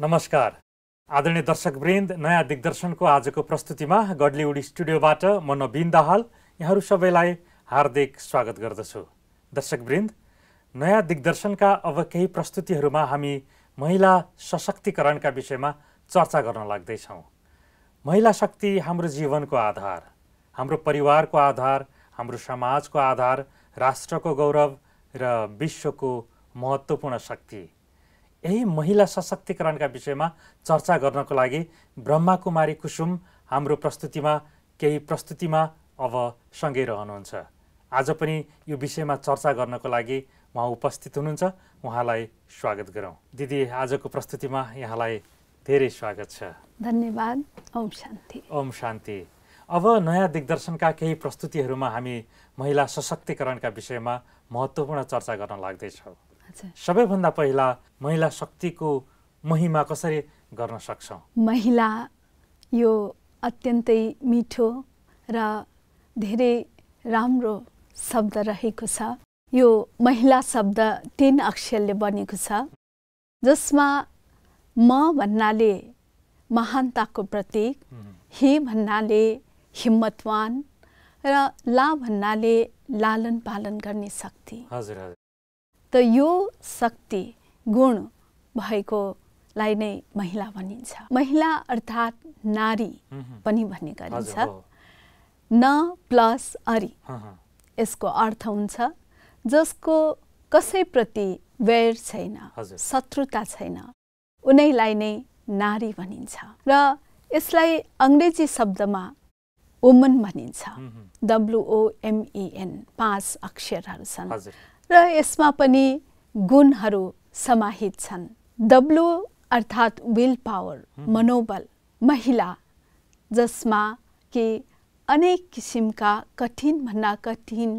नमस्कार आदरणीय दर्शक वृन्द नयाँ दिग्दर्शनको आजको प्रस्तुतिमा गडलिउड स्टुडियोबाट म नवीन दाहाल यहाँहरू सबैलाई हार्दिक स्वागत गर्दछु दर्शक वृन्द नयाँ दिग्दर्शनका अब केही प्रस्तुतिहरूमा हामी महिला सशक्तिकरणका विषयमा चर्चा गर्न लाग्दैछौँ महिला शक्ति हाम्रो जीवनको आधार हाम्रो परिवारको आधार हाम्रो समाजको आधार राष्ट्रको गौरव र विश्वको महत्त्वपूर्ण शक्ति यही महिला सशक्तिकरणका विषयमा चर्चा गर्नको लागि ब्रह्माकुमारी कुसुम हाम्रो प्रस्तुतिमा केही प्रस्तुतिमा अब सँगै रहनुहुन्छ आज पनि यो विषयमा चर्चा गर्नको लागि उहाँ उपस्थित हुनुहुन्छ उहाँलाई स्वागत गरौँ दिदी आजको प्रस्तुतिमा यहाँलाई धेरै स्वागत छ धन्यवाद ओम शान्ति ओम शान्ति अब नयाँ दिग्दर्शनका केही प्रस्तुतिहरूमा हामी महिला सशक्तिकरणका विषयमा महत्त्वपूर्ण चर्चा गर्न लाग्दैछौँ सबैभन्दा पहिला महिला शक्तिको महिमा कसरी गर्न सक्छौँ महिला यो अत्यन्तै मिठो र धेरै राम्रो शब्द रहेको छ यो महिला शब्द तिन अक्षरले बनेको छ जसमा म भन्नाले महानताको प्रतीक हि भन्नाले हिम्मतवान र ला भन्नाले लालन पालन गर्ने शक्ति हजुर हजुर त यो शक्ति गुण भएकोलाई नै महिला भनिन्छ महिला अर्थात् नारी पनि भन्ने गरिन्छ न प्लस अरी यसको अर्थ हुन्छ जसको कसैप्रति वैर छैन शत्रुता छैन उनैलाई नै नारी भनिन्छ र यसलाई अङ्ग्रेजी शब्दमा वुमन भनिन्छ डब्लुओएमइएन पाँच अक्षरहरू छन् र यसमा पनि गुणहरू समाहित छन् डब्लु अर्थात् विल पावर मनोबल महिला जसमा कि अनेक किसिमका कठिनभन्दा कठिन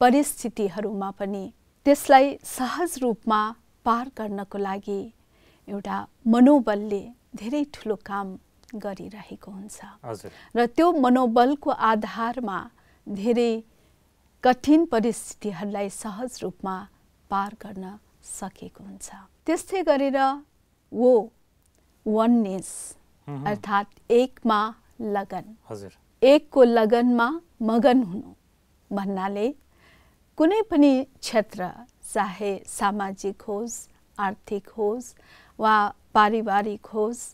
परिस्थितिहरूमा पनि त्यसलाई सहज रूपमा पार गर्नको लागि एउटा मनोबलले धेरै ठुलो काम गरिरहेको हुन्छ र त्यो मनोबलको आधारमा धेरै कठिन परिस्थितिहरूलाई सहज रूपमा पार गर्न सकेको हुन्छ त्यस्तै गरेर वो वननेस अर्थात् एकमा लगन हजुर एकको लगनमा मगन हुनु भन्नाले कुनै पनि क्षेत्र चाहे सामाजिक होस् आर्थिक होस् वा पारिवारिक होस्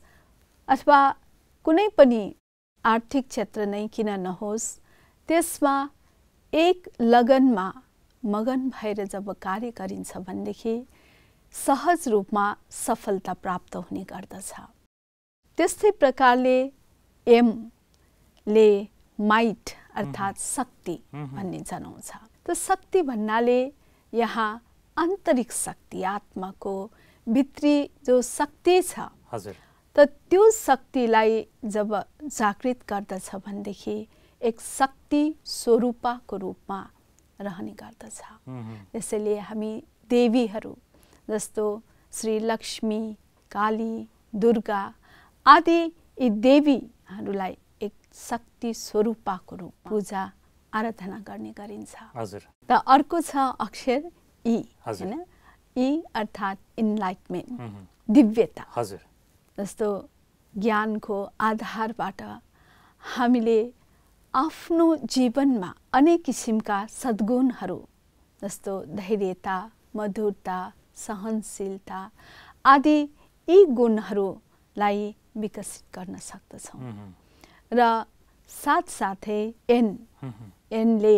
अथवा कुनै पनि आर्थिक क्षेत्र नै किन नहोस् त्यसमा एक लगनमा मगन भएर जब कार्य गरिन्छ भनेदेखि सहज रूपमा सफलता प्राप्त हुने गर्दछ त्यस्तै प्रकारले एम ले माइट अर्थात् शक्ति भन्ने जनाउँछ त शक्ति भन्नाले यहाँ आन्तरिक शक्ति आत्माको भित्री जो शक्ति छ त त्यो शक्तिलाई जब जागृत गर्दछ भनेदेखि एक शक्ति स्वरूपको रूपमा रहने गर्दछ त्यसैले हामी देवीहरू जस्तो श्री लक्ष्मी काली दुर्गा आदि यी देवीहरूलाई एक शक्ति स्वरूपको रूप पूजा आराधना गर्ने गरिन्छ हजुर र अर्को छ अक्षर ई होइन ई अर्थात् इन्लाइटमेन्ट दिव्यता हजुर जस्तो ज्ञानको आधारबाट हामीले आफ्नो जीवनमा अनेक किसिमका सद्गुणहरू जस्तो धैर्यता मधुरता सहनशीलता आदि यी गुणहरूलाई विकसित गर्न सक्दछौँ र साथसाथै एन एनले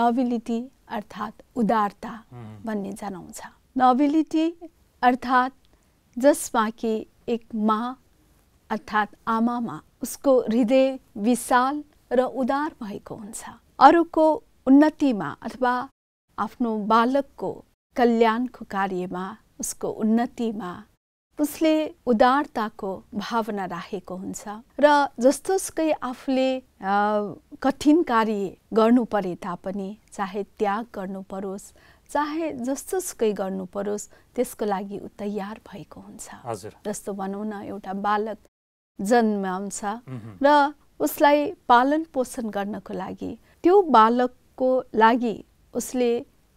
नोबिलिटी अर्थात् उदारता भन्ने जनाउँछ नोबिलिटी अर्थात् जसमा कि एक मा अर्थात् आमामा उसको हृदय विशाल र उदार भएको हुन्छ अरूको उन्नतिमा अथवा आफ्नो बालकको कल्याणको कार्यमा उसको उन्नतिमा उसले उदारताको भावना राखेको हुन्छ र रा जस्तोसुकै आफूले कठिन कार्य गर्नु परे तापनि चाहे त्याग गर्नु परोस् चाहे जस्तोसुकै गर्नु परोस् त्यसको लागि ऊ तयार भएको हुन्छ जस्तो भनौँ न एउटा बालक जन्माउँछ र उसलाई पालन पोषण गर्नको लागि त्यो बालकको लागि उसले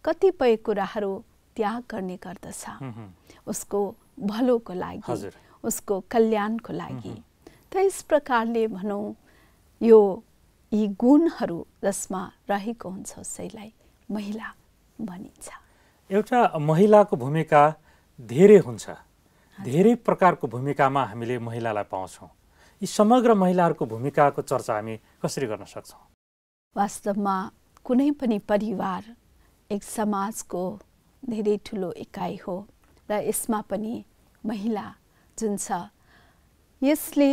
कतिपय कुराहरू त्याग गर्ने गर्दछ उसको भलोको लागि उसको कल्याणको लागि त यस प्रकारले भनौँ यो यी गुणहरू जसमा रहेको हुन्छ उसैलाई महिला भनिन्छ एउटा महिलाको भूमिका धेरै हुन्छ धेरै प्रकारको भूमिकामा हामीले महिलालाई पाउँछौँ यी समग्र महिलाहरूको भूमिकाको चर्चा हामी कसरी गर्न सक्छौँ वास्तवमा कुनै पनि परिवार एक समाजको धेरै ठुलो इकाइ हो र यसमा पनि महिला जुन छ यसले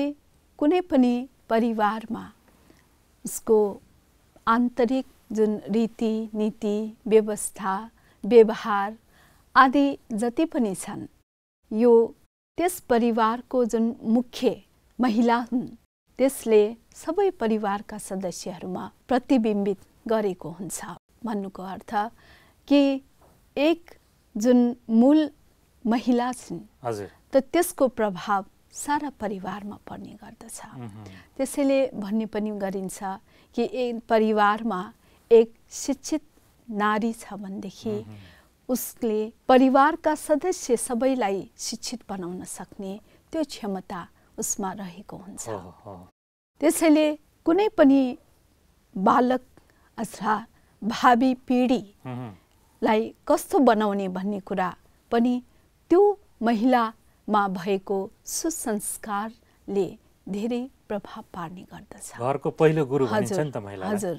कुनै पनि परिवारमा उसको आन्तरिक जुन रीति नीति व्यवस्था व्यवहार आदि जति पनि छन् यो त्यस परिवारको जुन मुख्य महिला हुन् त्यसले सबै परिवारका सदस्यहरूमा प्रतिबिम्बित गरेको हुन्छ भन्नुको अर्थ कि एक जुन मूल महिला छिन् त त्यसको प्रभाव सारा परिवारमा पर्ने गर्दछ त्यसैले भन्ने पनि गरिन्छ कि ए परिवारमा एक शिक्षित नारी छ भनेदेखि उसले परिवारका सदस्य सबैलाई शिक्षित बनाउन सक्ने त्यो क्षमता उसमा रहेको हुन्छ त्यसैले कुनै पनि बालक अथवा भावी पिँढीलाई कस्तो बनाउने भन्ने कुरा पनि त्यो महिलामा भएको सुसंस्कारले धेरै प्रभाव पार्ने गर्दछ घरको पहिलो गुरु हजुर हजुर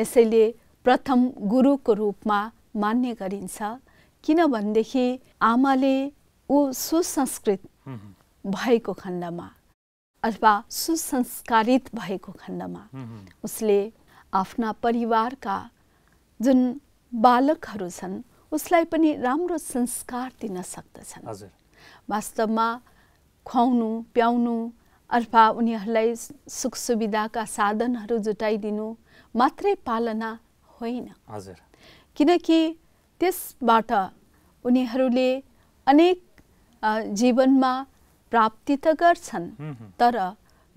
यसैले प्रथम गुरुको रूपमा मान्ने गरिन्छ किनभनेदेखि आमाले ऊ सुसंस्कृत भएको खण्डमा अथवा सुसंस्कारित भएको खण्डमा उसले आफ्ना परिवारका जुन बालकहरू छन् उसलाई पनि राम्रो संस्कार दिन सक्दछन् वास्तवमा खुवाउनु प्याउनु अथवा उनीहरूलाई सुख सुविधाका साधनहरू जुटाइदिनु मात्रै पालना होइन हजुर किनकि त्यसबाट उनीहरूले अनेक जीवनमा प्राप्ति त गर्छन् तर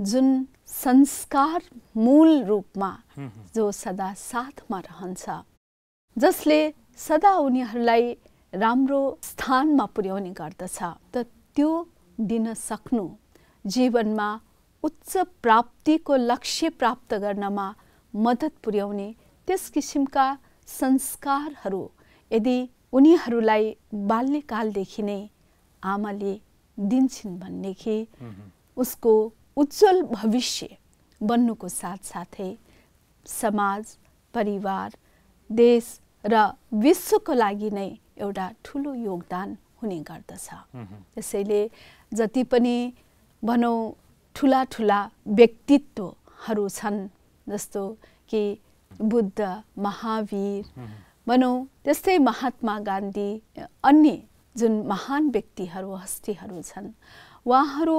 जुन संस्कार मूल रूपमा जो सदा साथमा रहन्छ जसले सदा उनीहरूलाई राम्रो स्थानमा पुर्याउने गर्दछ त त्यो दिन सक्नु जीवनमा उच्च प्राप्तिको लक्ष्य प्राप्त गर्नमा मद्दत पुर्याउने त्यस किसिमका संस्कारहरू यदि उनीहरूलाई बाल्यकालदेखि नै आमाले दिन्छन् भनेदेखि उसको उज्जवल भविष्य बन्नुको साथसाथै समाज परिवार देश र विश्वको लागि नै एउटा ठुलो योगदान हुने गर्दछ त्यसैले जति पनि भनौँ ठुला ठुला व्यक्तित्वहरू छन् जस्तो कि बुद्ध महावीर भनौँ त्यस्तै महात्मा गान्धी अन्य जुन महान व्यक्तिहरू हस्तीहरू छन् उहाँहरू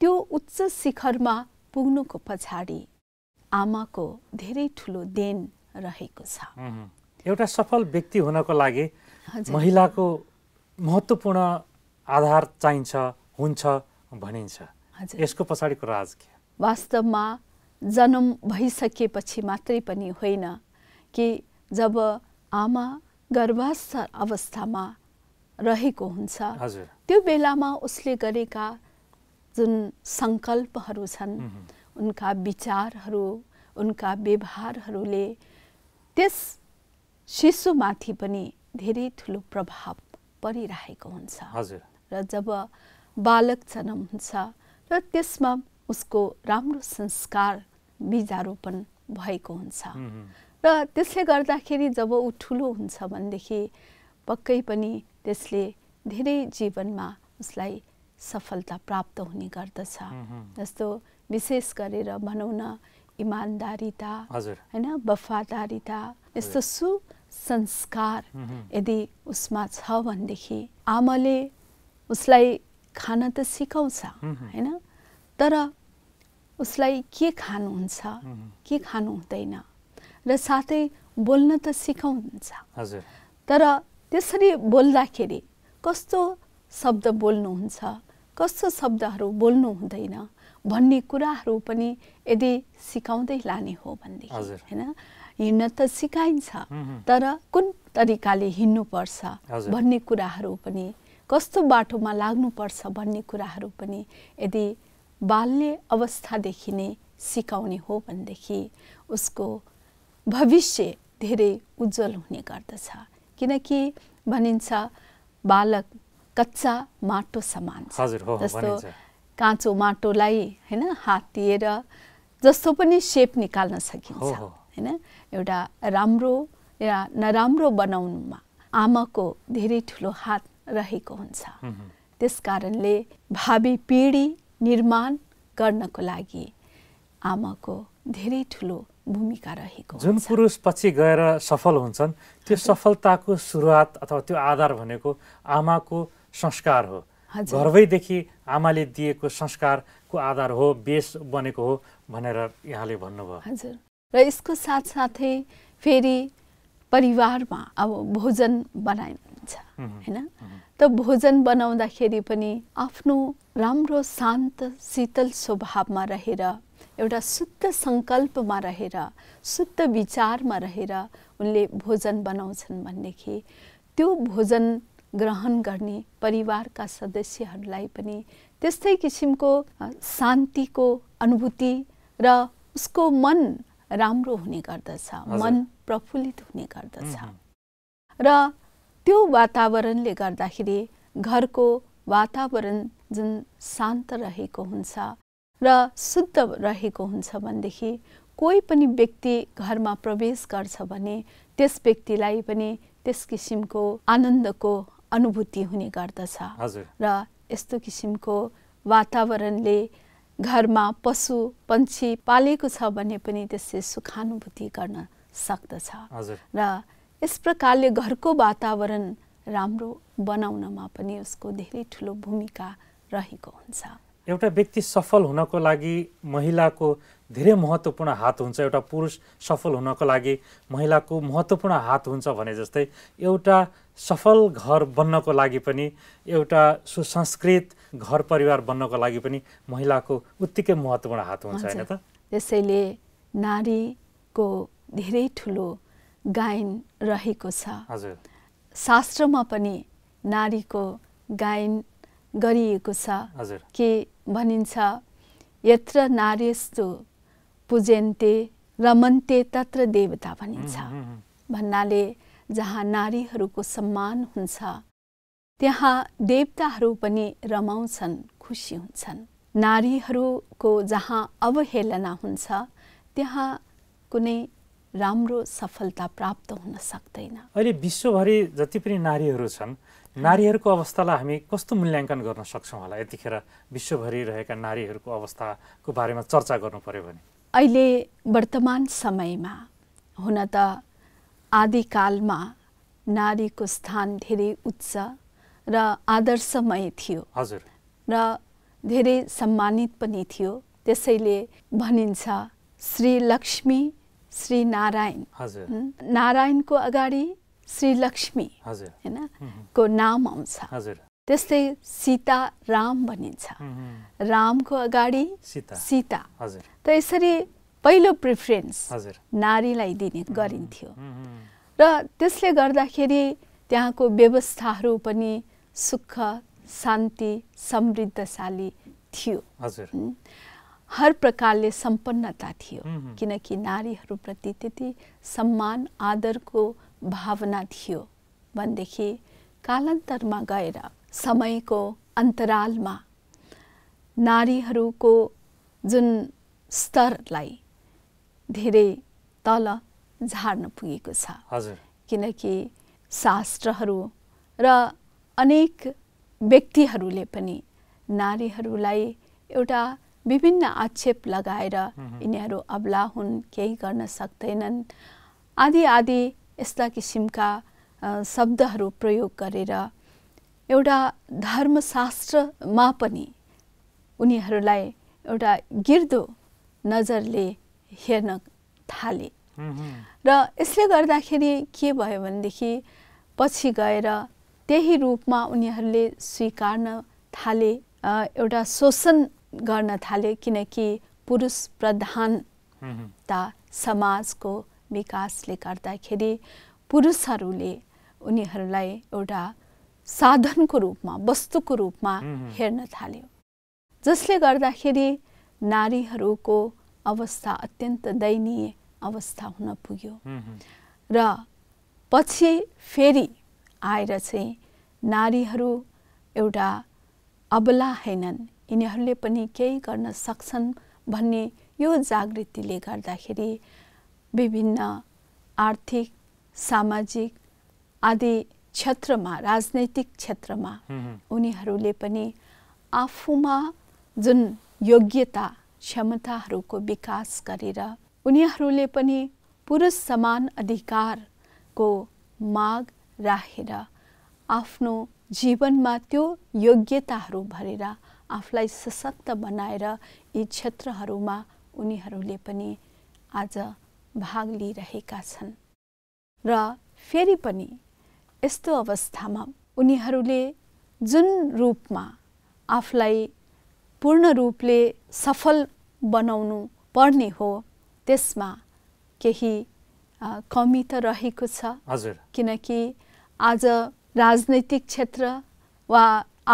त्यो उच्च शिखरमा पुग्नुको पछाडि आमाको धेरै ठुलो देन रहेको छ एउटा सफल व्यक्ति हुनको लागि महिलाको महत्त्वपूर्ण आधार चाहिन्छ हुन्छ भनिन्छ यसको पछाडिको राज के वास्तवमा जन्म भइसकेपछि मात्रै पनि होइन कि जब आमा गर्भास्थ अवस्थामा रहेको हुन्छ त्यो बेलामा उसले गरेका जुन सङ्कल्पहरू छन् उनका विचारहरू उनका व्यवहारहरूले त्यस शिशुमाथि पनि धेरै ठुलो प्रभाव परिरहेको हुन्छ र जब बालक जन्म हुन्छ र त्यसमा उसको राम्रो संस्कार बीजारोपण भएको हुन्छ र त्यसले गर्दाखेरि जब ऊ ठुलो हुन्छ भनेदेखि पक्कै पनि त्यसले धेरै जीवनमा उसलाई सफलता प्राप्त हुने गर्दछ जस्तो विशेष गरेर भनौँ न इमान्दारिता होइन वफादारिता यस्तो सु संस्कार यदि उसमा छ भनेदेखि आमाले उसलाई खान त सिकाउँछ होइन तर उसलाई के खानुहुन्छ के खानु हुँदैन र साथै बोल्न त सिकाउनुहुन्छ तर त्यसरी बोल्दाखेरि कस्तो शब्द बोल्नुहुन्छ कस्तो शब्दहरू बोल्नु हुँदैन भन्ने कुराहरू पनि यदि सिकाउँदै लाने हो भनेदेखि होइन हिँड्न त सिकाइन्छ तर कुन तरिकाले हिँड्नुपर्छ भन्ने कुराहरू पनि कस्तो बाटोमा लाग्नुपर्छ भन्ने कुराहरू पनि यदि बाल्य अवस्थादेखि नै सिकाउने हो भनेदेखि उसको भविष्य धेरै उज्जवल हुने गर्दछ किनकि भनिन्छ बालक कच्चा माटो समान जस्तो काँचो माटोलाई होइन हात दिएर जस्तो पनि सेप निकाल्न सकिन्छ होइन एउटा राम्रो या नराम्रो बनाउनुमा आमाको धेरै ठुलो हात रहेको हुन्छ त्यस कारणले भावी पिँढी निर्माण गर्नको लागि आमाको धेरै ठुलो भूमिका रहेको जुन पुरुष पछि गएर सफल हुन्छन् त्यो सफलताको सुरुवात अथवा त्यो आधार भनेको आमाको संस्कार हो घरवैदेखि आमाले दिएको संस्कारको आधार हो बेस बनेको हो भनेर यहाँले भन्नुभयो हजुर र यसको साथसाथै फेरि परिवारमा अब भोजन बनाइन्छ होइन त भोजन बनाउँदाखेरि पनि आफ्नो राम्रो शान्त शीतल स्वभावमा रहेर एउटा शुद्ध सङ्कल्पमा रहेर शुद्ध विचारमा रहेर उनले भोजन बनाउँछन् भनेदेखि त्यो भोजन ग्रहण गर्ने परिवारका सदस्यहरूलाई पनि त्यस्तै किसिमको शान्तिको अनुभूति र उसको मन राम्रो हुने गर्दछ मन प्रफुल्लित हुने गर्दछ र त्यो वातावरणले गर्दाखेरि घरको वातावरण जुन शान्त रहेको हुन्छ र शुद्ध रहेको हुन्छ भनेदेखि कोही पनि व्यक्ति घरमा प्रवेश गर्छ भने त्यस व्यक्तिलाई पनि त्यस किसिमको आनन्दको अनुभूति हुने गर्दछ र यस्तो किसिमको वातावरणले घरमा पशु पन्छी पालेको छ भने पनि त्यसले सुखानुभूति गर्न सक्दछ र यस प्रकारले घरको वातावरण राम्रो बनाउनमा पनि उसको धेरै ठुलो भूमिका रहेको हुन्छ एउटा व्यक्ति सफल हुनको लागि महिलाको धेरै महत्त्वपूर्ण हात हुन्छ एउटा पुरुष सफल हुनको लागि महिलाको महत्त्वपूर्ण हात हुन्छ भने जस्तै एउटा सफल घर बन्नको लागि पनि एउटा सुसंस्कृत घर परिवार बन्नको लागि पनि महिलाको उत्तिकै महत्त्वपूर्ण हात हुन्छ होइन त त्यसैले नारीको धेरै ठुलो गायन रहेको छ हजुर शास्त्रमा पनि नारीको गायन गरिएको छ कि भनिन्छ यत्र नारेस्तु पुजेन्ते रमन्ते तत्र देवता भनिन्छ भन्नाले जहाँ नारीहरूको सम्मान हुन्छ त्यहाँ देवताहरू पनि रमाउँछन् खुसी हुन्छन् नारीहरूको जहाँ अवहेलना हुन्छ त्यहाँ कुनै राम्रो सफलता प्राप्त हुन सक्दैन अहिले विश्वभरि जति पनि नारीहरू छन् नारीहरूको अवस्थालाई हामी कस्तो मूल्याङ्कन गर्न सक्छौँ होला यतिखेर विश्वभरि रहेका नारीहरूको अवस्थाको बारेमा चर्चा गर्नु पर्यो भने अहिले वर्तमान समयमा हुन त आदिकालमा नारीको स्थान धेरै उच्च र आदर्शमय थियो हजुर र धेरै सम्मानित पनि थियो त्यसैले भनिन्छ श्री लक्ष्मी श्री नारायण हजुर नारायणको अगाडि श्रीलक्ष्मी होइन को नाम आउँछ त्यस्तै सीता राम भनिन्छ रामको अगाडि सीता त यसरी पहिलो प्रिफरेन्स नारीलाई दिने गरिन्थ्यो र त्यसले गर्दाखेरि त्यहाँको व्यवस्थाहरू पनि सुख शान्ति समृद्धशाली थियो हर प्रकारले सम्पन्नता थियो किनकि नारीहरूप्रति त्यति सम्मान आदरको भावना थियो भनेदेखि कालान्तरमा गएर समयको अन्तरालमा नारीहरूको जुन स्तरलाई धेरै तल झार्न पुगेको छ किनकि शास्त्रहरू र अनेक व्यक्तिहरूले पनि नारीहरूलाई एउटा विभिन्न आक्षेप लगाएर यिनीहरू अब्ला हुन् केही गर्न सक्दैनन् आदि आदि यस्ता किसिमका शब्दहरू प्रयोग गरेर एउटा धर्मशास्त्रमा पनि उनीहरूलाई एउटा गिर्दो नजरले हेर्न थाले र यसले गर्दाखेरि के भयो भनेदेखि पछि गएर त्यही रूपमा उनीहरूले स्वीकार्न थाले एउटा शोषण गर्न थाले किनकि पुरुष त समाजको विकासले गर्दाखेरि पुरुषहरूले उनीहरूलाई एउटा साधनको रूपमा वस्तुको रूपमा हेर्न थाल्यो जसले गर्दाखेरि नारीहरूको अवस्था अत्यन्त दयनीय अवस्था हुन पुग्यो र पछि फेरि आएर चाहिँ नारीहरू एउटा अबला होइनन् यिनीहरूले पनि केही गर्न सक्छन् भन्ने यो जागृतिले गर्दाखेरि विभिन्न आर्थिक सामाजिक आदि क्षेत्रमा राजनैतिक क्षेत्रमा उनीहरूले पनि आफूमा जुन योग्यता क्षमताहरूको विकास गरेर उनीहरूले पनि पुरुष समान अधिकारको माग राखेर आफ्नो जीवनमा त्यो योग्यताहरू भरेर आफूलाई सशक्त बनाएर यी क्षेत्रहरूमा उनीहरूले पनि आज भाग लिइरहेका छन् र फेरि पनि यस्तो अवस्थामा उनीहरूले जुन रूपमा आफूलाई पूर्ण रूपले सफल बनाउनु पर्ने हो त्यसमा केही कमी त रहेको छ हजुर किनकि आज राजनैतिक क्षेत्र वा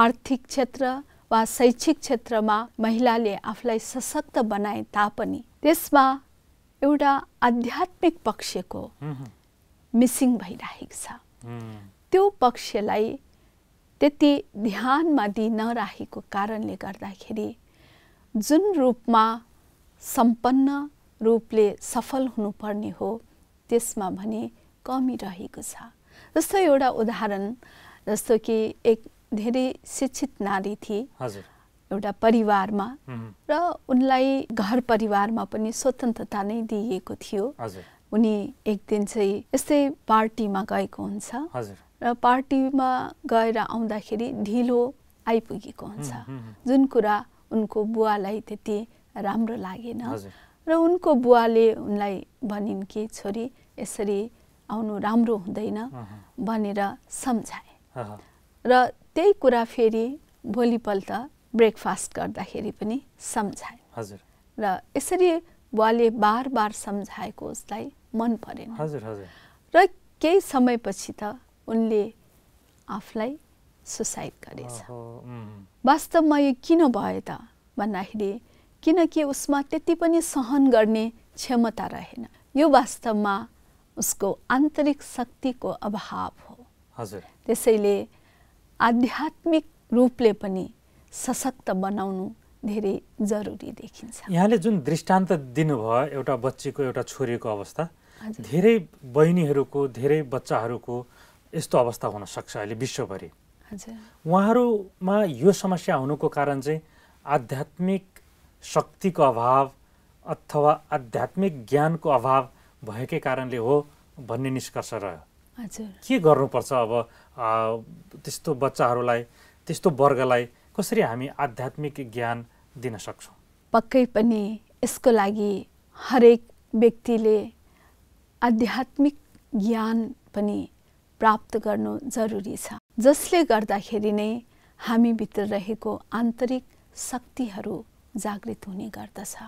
आर्थिक क्षेत्र वा शैक्षिक क्षेत्रमा महिलाले आफूलाई सशक्त बनाए तापनि त्यसमा एउटा आध्यात्मिक पक्षको मिसिङ भइरहेको छ त्यो पक्षलाई त्यति ध्यानमा दिन नराखेको कारणले गर्दाखेरि जुन रूपमा सम्पन्न रूपले सफल हुनुपर्ने हो त्यसमा भने कमी रहेको छ जस्तो एउटा उदाहरण जस्तो कि एक धेरै शिक्षित नारी थिए एउटा परिवारमा र उनलाई घर परिवारमा पनि स्वतन्त्रता नै दिइएको थियो उनी एक दिन चाहिँ यस्तै पार्टीमा गएको हुन्छ र पार्टीमा गएर आउँदाखेरि ढिलो आइपुगेको हुन्छ जुन कुरा उनको बुवालाई त्यति राम्रो लागेन र उनको बुवाले उनलाई भनिन् कि छोरी यसरी आउनु राम्रो हुँदैन भनेर सम्झाए र त्यही कुरा फेरि भोलिपल्ट ब्रेकफास्ट गर्दाखेरि पनि सम्झाए हजुर र यसरी बुवाले बार बार सम्झाएको उसलाई मन परेन हजुर हजुर र केही समयपछि त उनले आफूलाई सुसाइड गरेछ वास्तवमा यो किन भयो त भन्दाखेरि किनकि उसमा त्यति पनि सहन गर्ने क्षमता रहेन यो वास्तवमा उसको आन्तरिक शक्तिको अभाव हो हजुर त्यसैले आध्यात्मिक रूपले पनि सशक्त बनाउनु धेरै जरुरी देखिन्छ यहाँले जुन दृष्टान्त दिनुभयो एउटा बच्चीको एउटा छोरीको अवस्था धेरै बहिनीहरूको धेरै बच्चाहरूको यस्तो अवस्था हुनसक्छ अहिले विश्वभरि उहाँहरूमा यो समस्या हुनुको कारण चाहिँ आध्यात्मिक शक्तिको अभाव अथवा आध्यात्मिक ज्ञानको अभाव भएकै कारणले हो भन्ने निष्कर्ष रह्यो के गर्नुपर्छ अब त्यस्तो बच्चाहरूलाई त्यस्तो वर्गलाई कसरी हामी आध्यात्मिक ज्ञान दिन सक्छौँ पक्कै पनि यसको लागि हरेक व्यक्तिले आध्यात्मिक ज्ञान पनि प्राप्त गर्नु जरुरी छ जसले गर्दाखेरि नै हामीभित्र रहेको आन्तरिक शक्तिहरू जागृत हुने गर्दछ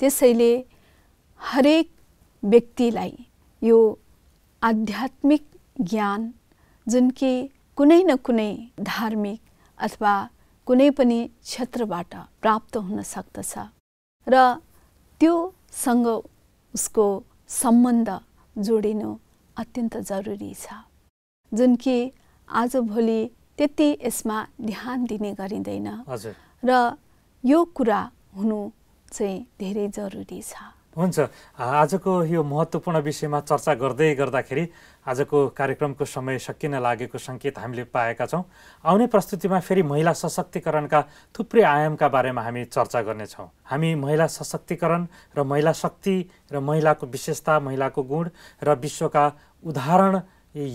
त्यसैले हरेक व्यक्तिलाई यो आध्यात्मिक ज्ञान जुन कि कुनै न कुनै धार्मिक अथवा कुनै पनि क्षेत्रबाट प्राप्त हुन सक्दछ र त्योसँग उसको सम्बन्ध जोडिनु अत्यन्त जरुरी छ जुन कि आजभोलि त्यति यसमा ध्यान दिने गरिँदैन र यो कुरा हुनु चाहिँ धेरै जरुरी छ हुन्छ आजको यो महत्त्वपूर्ण विषयमा चर्चा गर्दै गर्दाखेरि आजको कार्यक्रमको समय सकिन लागेको सङ्केत हामीले पाएका छौँ आउने प्रस्तुतिमा फेरि महिला सशक्तिकरणका थुप्रै आयामका बारेमा हामी चर्चा गर्नेछौँ हामी महिला सशक्तिकरण र महिला शक्ति र महिलाको विशेषता महिलाको गुण र विश्वका उदाहरण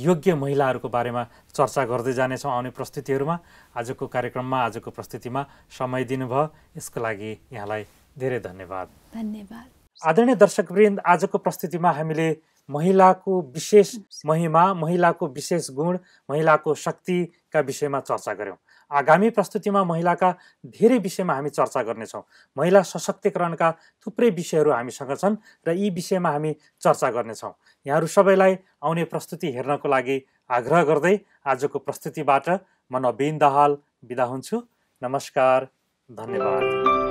योग्य महिलाहरूको बारेमा चर्चा गर्दै जानेछौँ आउने प्रस्तुतिहरूमा आजको कार्यक्रममा आजको प्रस्तुतिमा समय दिनुभयो यसको लागि यहाँलाई धेरै धन्यवाद धन्यवाद आदरणीय दर्शकवृन्द आजको प्रस्तुतिमा हामीले महिलाको विशेष महिमा महिलाको विशेष गुण महिलाको शक्तिका विषयमा चर्चा गऱ्यौँ आगामी प्रस्तुतिमा महिलाका धेरै विषयमा हामी चर्चा गर्नेछौँ महिला सशक्तिकरणका थुप्रै विषयहरू हामीसँग छन् र यी विषयमा हामी चर्चा गर्नेछौँ यहाँहरू सबैलाई आउने प्रस्तुति हेर्नको लागि आग्रह गर्दै आजको प्रस्तुतिबाट म नवीन दहाल बिदा हुन्छु नमस्कार धन्यवाद